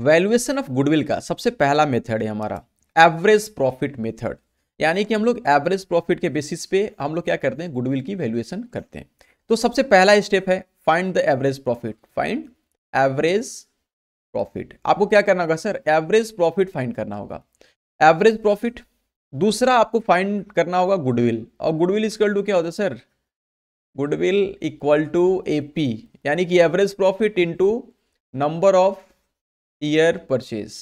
valuation of goodwill का सबसे पहला मेथड है हमारा एवरेज प्रॉफिट मेथड यानी कि हम लोग एवरेज प्रॉफिट के बेसिस पे हम लोग क्या करते हैं गुडविल की वैल्यूएशन करते हैं तो सबसे पहला स्टेप है find the average profit find average profit आपको क्या करना होगा सर एवरेज प्रॉफिट फाइंड करना होगा एवरेज प्रॉफिट दूसरा आपको फाइंड करना होगा गुडविल और गुडविल इक्वल टू क्या होता है sir goodwill equal to A P यानी कि average profit into number of year purchase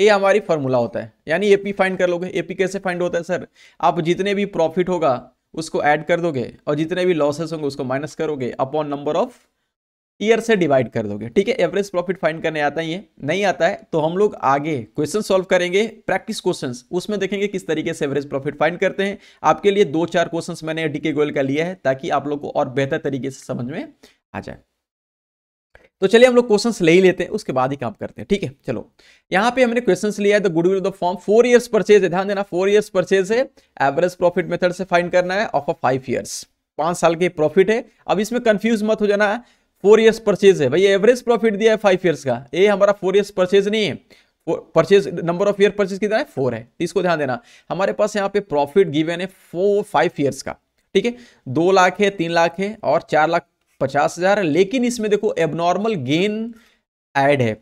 ये हमारी फॉर्मूला होता है यानी एपी फाइंड कर लोगे एपी कैसे फाइंड होता है सर आप जितने भी प्रॉफिट होगा उसको ऐड कर दोगे और जितने भी लॉसेस होंगे उसको माइनस करोगे अपॉन नंबर ऑफ ईयर से डिवाइड कर दोगे ठीक है एवरेज प्रॉफिट फाइंड करने आता है ये नहीं आता है तो हम लोग आगे क्वेश्चन सॉल्व करेंगे प्रैक्टिस क्वेश्चन उसमें देखेंगे किस तरीके से एवरेज प्रॉफिट फाइंड करते हैं आपके लिए दो चार क्वेश्चन मैंने डीके गोयल का लिया है ताकि आप लोग को और बेहतर तरीके से समझ में आ जाए तो चलिए हम लोग क्वेश्चन ले ही लेते हैं उसके बाद ही काम करते हैं ठीक है चलो यहाँ पे हमने क्वेश्चन लिया है the goodwill of firm four years purchase है ध्यान देना फोर ईयर्स परचेज है एवरेज प्रॉफिट मेथड से फाइंड करना है ऑफ अ फाइव ईयर्स पांच साल के प्रॉफिट है अब इसमें कंफ्यूज मत हो जाना है फोर ईयर्स परचेज है भैया एवरेज प्रॉफिट दिया है फाइव ईयर्स का ये हमारा फोर ईयर्स परचेज नहीं है purchase number of year purchase कितना है फोर है तो इसको ध्यान देना हमारे पास यहाँ पे प्रॉफिट गिवेन है फोर फाइव ईयर्स का ठीक है दो लाख है तीन लाख है और चार लाख पचास हजार लेकिन इसमें देखो एबनॉर्मल गेन ऐड है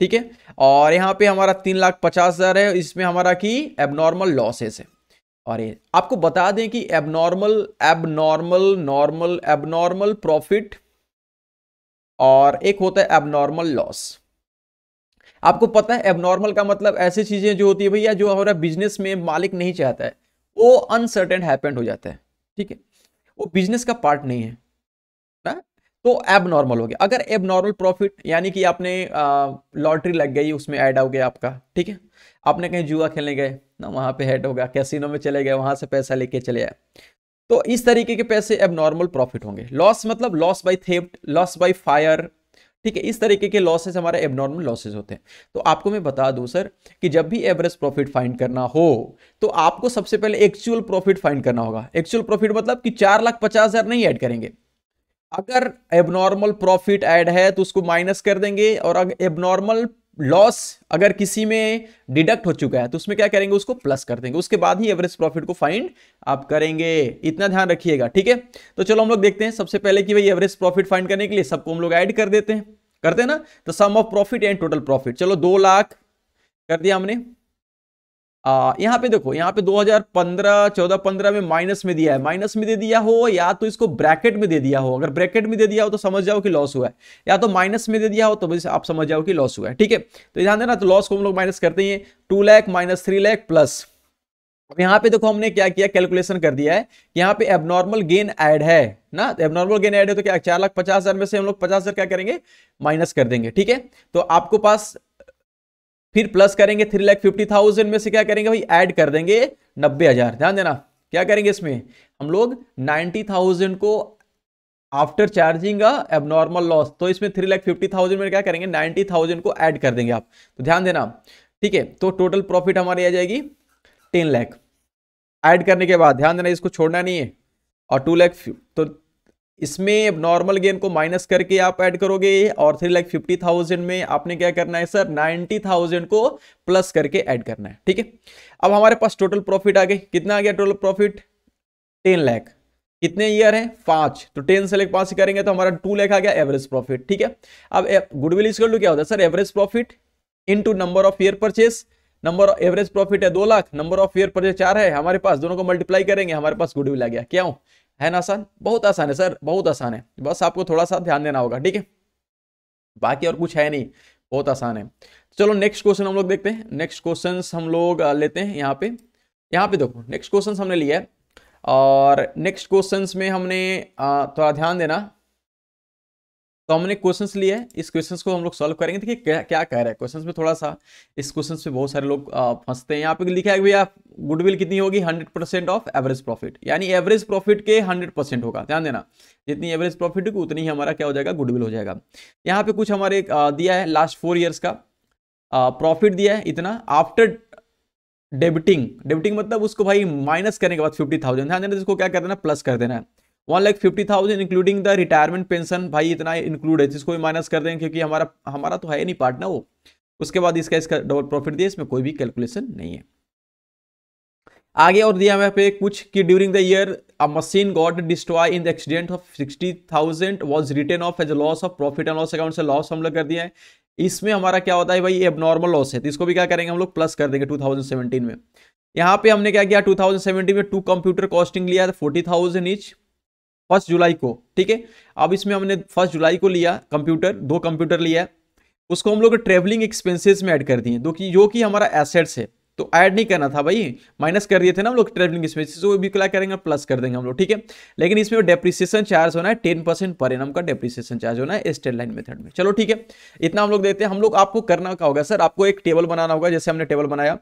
ठीक है और यहाँ पे हमारा तीन लाख पचास हजार है इसमें हमारा कि एबनॉर्मल लॉसेस है और ये आपको बता दें कि abnormal abnormal normal abnormal profit और एक होता है एबनॉर्मल लॉस आपको पता है एबनॉर्मल का मतलब ऐसी चीजें जो होती है भैया जो हमारा बिजनेस में मालिक नहीं चाहता है वो अनसर्टेन हैपेंड हो जाता है ठीक है वो बिजनेस का पार्ट नहीं है तो एबनॉर्मल हो गया अगर एबनॉर्मल प्रॉफिट यानी कि आपने लॉटरी लग गई उसमें ऐड हो गया आपका ठीक है आपने कहीं जुआ खेलने गए ना वहाँ पे हेड हो गया कैसीनो में चले गए वहाँ से पैसा लेके चले आए तो इस तरीके के पैसे एबनॉर्मल प्रॉफिट होंगे लॉस मतलब लॉस बाई थे लॉस बाई फायर ठीक है इस तरीके के लॉसेस हमारे एबनॉर्मल लॉसेज होते हैं तो आपको मैं बता दूं सर कि जब भी एवरेज प्रॉफिट फाइंड करना हो तो आपको सबसे पहले एक्चुअल प्रॉफिट फाइंड करना होगा एक्चुअल प्रॉफिट मतलब कि चार लाख पचास हज़ार नहीं ऐड करेंगे अगर एबनॉर्मल प्रॉफिट ऐड है तो उसको माइनस कर देंगे और एबनॉर्मल लॉस अगर किसी में डिडक्ट हो चुका है तो उसमें क्या करेंगे उसको प्लस कर देंगे उसके बाद ही एवरेज प्रॉफिट को फाइंड आप करेंगे इतना ध्यान रखिएगा ठीक है तो चलो हम लोग देखते हैं सबसे पहले कि भाई एवरेज प्रॉफिट फाइंड करने के लिए सबको हम लोग ऐड कर देते हैं करते हैं ना तो sum of profit and total profit चलो दो लाख कर दिया हमने यहाँ पे देखो यहाँ पे 2015 14 15 में माइनस में दिया है माइनस में दे दिया हो या तो इसको ब्रैकेट में दे दिया हो अगर ब्रैकेट में दे दिया हो तो समझ जाओ कि लॉस हुआ है या तो माइनस में दे दिया हो तो आप समझ जाओ कि लॉस हुआ है ठीक है तो ध्यान देना तो लॉस को हम लोग माइनस करते हैं two lakh minus three lakh plus अब यहाँ पे देखो हमने क्या किया कैलकुलेशन कर दिया है यहाँ पे एबनॉर्मल गेन ऐड है ना तो एबनॉर्मल गेन ऐड है तो क्या चार लाख पचास हजार में से हम लोग पचास हजार क्या करेंगे माइनस कर देंगे ठीक है तो आपको पास फिर प्लस करेंगे थ्री लैख फिफ्टी थाउजेंड में से क्या करेंगे भाई ऐड कर देंगे नब्बे हजार ध्यान देना क्या करेंगे इसमें हम लोग नाइन्टी थाउजेंड को आफ्टर चार्जिंग नॉर्मल लॉस तो इसमें थ्री लाख फिफ्टी थाउजेंड में क्या करेंगे नाइन्टी थाउजेंड को ऐड कर देंगे आप तो ध्यान देना ठीक है तो टोटल प्रॉफिट हमारी आ जाएगी टेन लैख ऐड करने के बाद ध्यान देना इसको छोड़ना नहीं है और टू लैख तो इसमें अब नॉर्मल गेन को माइनस करके आप ऐड करोगे और थ्री लाख फिफ्टी थाउजेंड में आपने क्या करना है सर नाइनटी थाउजेंड को प्लस करके ऐड करना है ठीक है अब हमारे पास टोटल प्रॉफिट आ गए कितना आ गया टोटल प्रॉफिट टेन लाख कितने ईयर हैं पांच तो टेन से लेकर पांच करेंगे तो हमारा टू लाख आ गया एवरेज प्रॉफिट ठीक है अब गुडविल इसका क्या होता है sir average profit in number of year purchase number average profit है दो lakh number of year purchase चार है हमारे पास दोनों को मल्टीप्लाई करेंगे हमारे पास गुडविल आ गया क्या हूँ है ना आसान बहुत आसान है सर बहुत आसान है बस आपको थोड़ा सा ध्यान देना होगा ठीक है बाकी और कुछ है नहीं बहुत आसान है चलो नेक्स्ट क्वेश्चन हम लोग देखते हैं नेक्स्ट क्वेश्चन हम लोग लेते हैं यहाँ पे यहाँ पे देखो नेक्स्ट क्वेश्चन हमने लिया है और नेक्स्ट क्वेश्चन में हमने थोड़ा ध्यान देना तो हमने क्वेश्चंस लिए हैं इस क्वेश्चंस को हम लोग सॉल्व करेंगे देखिए क्या क्या कह रहा है क्वेश्चंस में थोड़ा सा इस क्वेश्चंस में बहुत सारे लोग फंसते हैं यहाँ पे लिखा है भैया गुडविल कितनी होगी 100 परसेंट ऑफ एवरेज प्रॉफिट यानी एवरेज प्रॉफिट के 100 परसेंट होगा ध्यान देना जितनी एवरेज प्रॉफिट होगी उतनी ही हमारा क्या हो जाएगा गुडविल हो जाएगा यहाँ पे कुछ हमारे दिया है लास्ट फोर ईयर्स का प्रॉफिट दिया है इतना आफ्टर डेबिटिंग डेबिटिंग मतलब उसको भाई माइनस करने के बाद फिफ्टी थाउजेंड ध्यान देना जिसको क्या कर देना प्लस कर देना है one lakh fifty thousand including the retirement pension भाई इतना इंक्लूड है जिसको भी माइनस कर देंगे क्योंकि हमारा हमारा तो है नहीं पार्ट ना वो उसके बाद इसका इसका डबल प्रॉफिट दिया इसमें कोई भी कैलकुलेशन नहीं है आगे और दिया हमें पे कुछ कि during the year a machine got destroy in the accident of sixty thousand was written off as loss of profit and loss account से लॉस हम लोग कर दिया है इसमें हमारा क्या होता है भाई ये नॉर्मल लॉस है तो इसको भी क्या करेंगे हम लोग प्लस कर देंगे सेवेंटीन में यहाँ पे हमने क्या किया सेवेंटीन में टू कंप्यूटर कॉस्टिंग लिया था forty thousand each first July को ठीक है अब इसमें हमने फर्स्ट जुलाई को लिया कंप्यूटर दो कंप्यूटर लिया है उसको हम लोग ट्रेवलिंग एक्सपेंसेस में ऐड कर दिए दो कि जो कि हमारा एसेट्स है तो ऐड नहीं करना था भाई माइनस कर दिए थे ना हम लोग ट्रेवलिंग एक्सपेंसिस तो वो भी क्या करेंगे प्लस कर देंगे हम लोग ठीक है लेकिन इसमें डेप्रिसिएशन चार्ज होना है टेन परसेंट पर एनम का डेप्रिसिएशन चार्ज होना है स्टेट लाइन मेथड में चलो ठीक है इतना हम लोग देते हैं हम लोग आपको करना क्या होगा सर आपको एक टेबल बनाना होगा जैसे हमने टेबल बनाया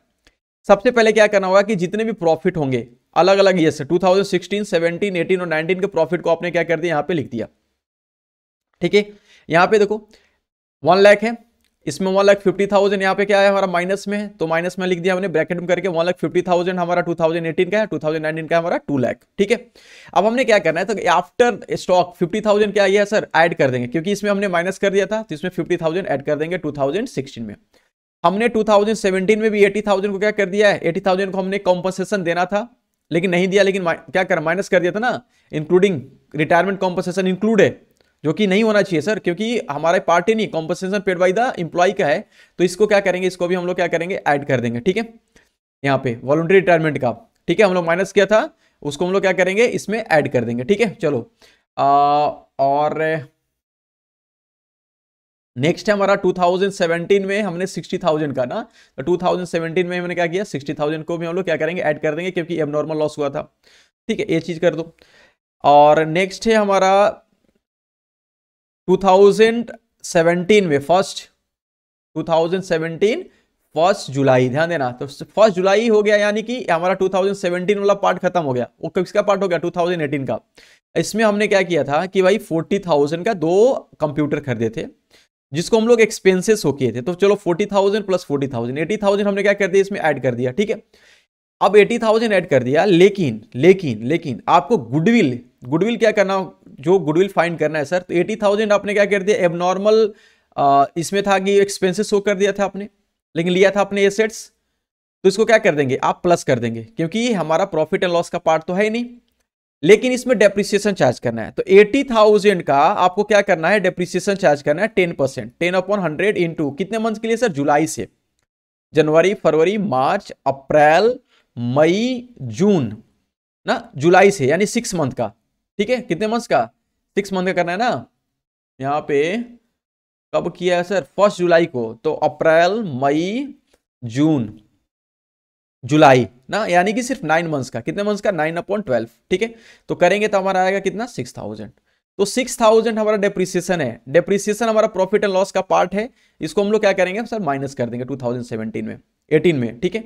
सबसे पहले क्या करना होगा कि जितने भी प्रॉफिट होंगे अलग अलग ईयर से 2016, 17, 18 और 19 के प्रॉफिट को आपने क्या कर दिया यहाँ पे लिख दिया ठीक है यहाँ पे देखो वन लैख है इसमें वन लाख फिफ्टी थाउजेंड यहाँ पे क्या है हमारा माइनस में है तो माइनस में लिख दिया हमने ब्रैकेट में करके वन लाख फिफ्टी थाउजेंड हमारा टू थाउजेंड एटीन का है टू थाउजेंड नाइनटीन का हमारा टू लाख ठीक है अब हमने क्या करना है तो आफ्टर स्टॉक फिफ्टी थाउजेंड क्या है सर ऐड कर देंगे क्योंकि इसमें हमने माइनस कर दिया था तो इसमें फिफ्टी थाउजेंड कर देंगे टू में हमने टू में भी एटी को क्या कर दिया है एटी को हमने कॉम्पनसेशन देना था लेकिन नहीं दिया लेकिन क्या कर माइनस कर दिया था ना इंक्लूडिंग रिटायरमेंट कॉम्पनसेशन इंक्लूड है जो कि नहीं होना चाहिए सर क्योंकि हमारे पार्टी नहीं compensation paid by the employ का है तो इसको क्या करेंगे इसको भी हम लोग क्या करेंगे ऐड कर देंगे ठीक है यहाँ पे वॉलंटरी रिटायरमेंट का ठीक है हम लोग माइनस किया था उसको हम लोग क्या करेंगे इसमें ऐड कर देंगे ठीक है चलो आ, और नेक्स्ट है हमारा 2017 में हमने 60,000 का ना तो 2017 में हमने क्या किया 60,000 को भी हम लोग क्या करेंगे ऐड कर देंगे क्योंकि अब नॉर्मल लॉस हुआ था ठीक है ये चीज़ कर दो और नेक्स्ट है हमारा 2017 में फर्स्ट 2017 फर्स्ट जुलाई ध्यान देना तो फर्स्ट जुलाई हो गया यानी कि हमारा 2017 वाला पार्ट खत्म हो गया वो किसका पार्ट हो गया 2018 का इसमें हमने क्या किया था कि भाई 40,000 का दो कंप्यूटर खरीदे थे जिसको हम लोग एक्सपेंसेस हो किए थे तो चलो forty thousand plus forty thousand eighty thousand हमने क्या कर दिया इसमें ऐड कर दिया ठीक है अब एटी थाउजेंड ऐड कर दिया लेकिन लेकिन लेकिन आपको गुडविल गुडविल क्या करना जो गुडविल फाइंड करना है सर तो एटी थाउजेंड आपने क्या कर दिया एबनॉर्मल इसमें था कि एक्सपेंसिस हो कर दिया था आपने लेकिन लिया था आपने एसेट्स तो इसको क्या कर देंगे आप प्लस कर देंगे क्योंकि ये हमारा प्रॉफिट एंड लॉस का पार्ट तो है ही नहीं लेकिन इसमें डेप्रिसिएशन चार्ज करना है तो एटी थाउजेंड का आपको क्या करना है डेप्रिसिएशन चार्ज करना है ten percent ten upon hundred to कितने मंथ के लिए सर जुलाई से जनवरी फरवरी मार्च अप्रैल मई जून ना जुलाई से यानी सिक्स मंथ का ठीक है कितने मंथ का सिक्स मंथ का करना है ना यहाँ पे कब किया है सर फर्स्ट जुलाई को तो अप्रैल मई जून जुलाई ना यानी कि सिर्फ नाइन मंथ्स का कितने मंथ्स का नाइन अपॉइंट ट्वेल्व ठीक है तो करेंगे तो हमारा आएगा कितना सिक्स थाउजेंड तो सिक्स थाउजेंड हमारा डेप्रिसिएशन है डेप्रिसिएशन हमारा प्रॉफिट एंड लॉस का पार्ट है इसको हम लोग क्या करेंगे सर माइनस कर देंगे टू थाउजेंड सेवेंटीन में एटीन में ठीक है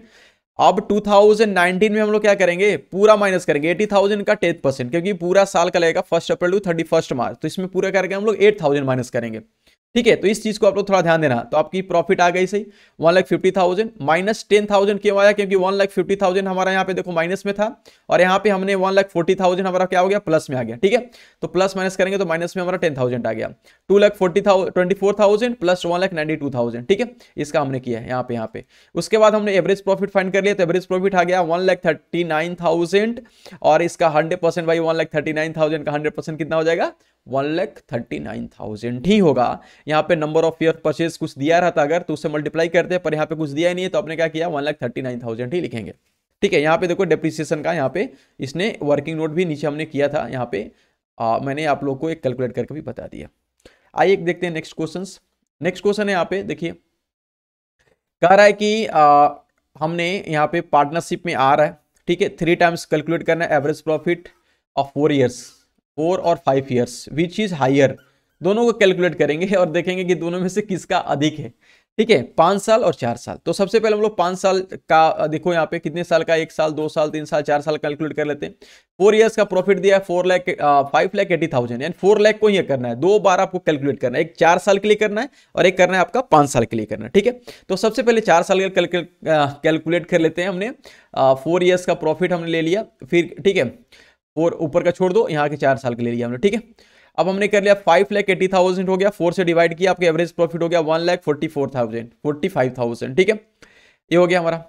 अब 2019 में हम लोग क्या करेंगे पूरा माइनस करेंगे 80,000 का टेन परसेंट क्योंकि पूरा साल का लगेगा first April to thirty first March तो इसमें पूरा करके हम लोग 8,000 माइनस करेंगे ठीक है तो इस चीज को आप लोग थोड़ा ध्यान देना तो आपकी प्रॉफिट आ गई सही one lakh fifty thousand minus ten thousand क्यों आया क्योंकि वन लाख फिफ्टी थाउजेंड हमारा यहाँ पे देखो माइनस में था और यहाँ पे हमने वन लाख फोर्टी थाउजेंड हमारा क्या हो गया प्लस में आ गया ठीक है तो प्लस माइनस करेंगे तो माइनस में हमारा टेन थाउजेंड आ गया two lakh forty twenty four thousand plus one lakh ninety two thousand ठीक है इसका हमने किया है यहाँ पे यहाँ पे उसके बाद हमने एवरेज प्रॉफिट फाइंड कर लिया तो एवरेज प्रॉफिट आ गया one lakh thirty nine thousand और इसका हंड्रेड परसेंट भाई one lakh thirty nine thousand का हंड्रेड परसेंट कितना हो जाएगा one lakh thirty nine thousand ही होगा यहाँ पे नंबर ऑफ ईयर परचेज कुछ दिया रहता अगर तो उससे मल्टीप्लाई करते हैं पर यहाँ पे कुछ दिया ही नहीं है तो आपने क्या किया one lakh thirty nine thousand ही लिखेंगे ठीक है यहाँ पे देखो डेप्रिसिएशन का यहाँ पे इसने वर्किंग नोट भी नीचे हमने किया था यहाँ पे आ, मैंने आप लोग को एक कैलकुलेट करके भी बता दिया आइए एक देखते हैं नेक्स्ट क्वेश्चन नेक्स्ट क्वेश्चन है यहाँ पे देखिए कह रहा है कि आ, हमने यहाँ पे पार्टनरशिप में आ रहा है ठीक है थ्री टाइम्स कैलकुलेट करना है average profit of four years four और five years which is higher दोनों को कैलकुलेट करेंगे और देखेंगे कि दोनों में से किसका अधिक है ठीक है पाँच साल और चार साल तो सबसे पहले हम लोग पाँच साल का देखो यहाँ पे कितने साल का एक साल दो साल तीन साल चार साल कैलकुलेट कर लेते हैं फोर इयर्स का प्रॉफिट दिया है four lakh five lakh eighty thousand यानी फोर लैख को ही करना है दो बार आपको कैलकुलेट करना है एक चार साल के लिए करना है और एक करना है आपका पाँच साल के लिए करना है ठीक है तो सबसे पहले चार साल का कैलकुलेट कर लेते हैं हमने फोर ईयर्स का प्रॉफिट हमने ले लिया फिर ठीक है और ऊपर का छोड़ दो यहाँ के चार साल के ले लिया हमने ठीक है अब हमने कर लिया फाइव लैख एटी थाउजेंड हो गया फोर से डिवाइड किया आपका एवरेज प्रॉफिट हो गया one lakh forty four thousand forty five thousand ठीक है ये हो गया हमारा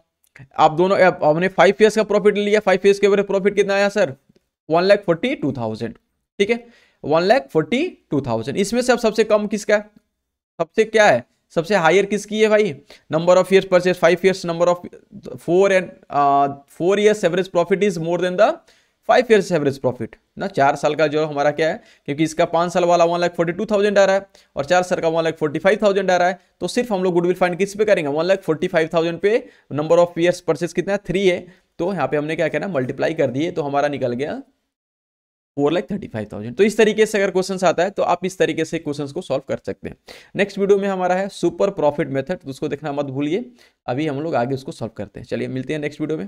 आप दोनों हमने फाइव ईयर्स का प्रॉफिट लिया फाइव ईयर्स के एवरेज प्रॉफिट कितना आया sir one lakh forty two thousand ठीक है one lakh forty two thousand इसमें से अब सबसे कम किसका है सबसे क्या है सबसे हायर किसकी है भाई number of years purchase five years number of four and four years average profit is more than the five years average profit ना चार साल का जो हमारा क्या है क्योंकि इसका पाँच साल वाला one lakh forty two thousand आ रहा है और चार साल का one lakh forty five thousand आ रहा है तो सिर्फ हम लोग गुडविल फाइंड किस पे करेंगे one lakh forty five thousand पे नंबर ऑफ ईयर्स परचेस कितना है थ्री है तो यहाँ पे हमने क्या कहना मल्टीप्लाई कर दिए तो हमारा निकल गया four lakh thirty five thousand तो इस तरीके से अगर क्वेश्चन आता है तो आप इस तरीके से क्वेश्चन को सॉल्व कर सकते हैं नेक्स्ट वीडियो में हमारा है सुपर प्रॉफिट मेथड उसको देखना मत भूलिए अभी हम लोग आगे उसको सॉल्व करते हैं चलिए मिलते हैं नेक्स्ट वीडियो में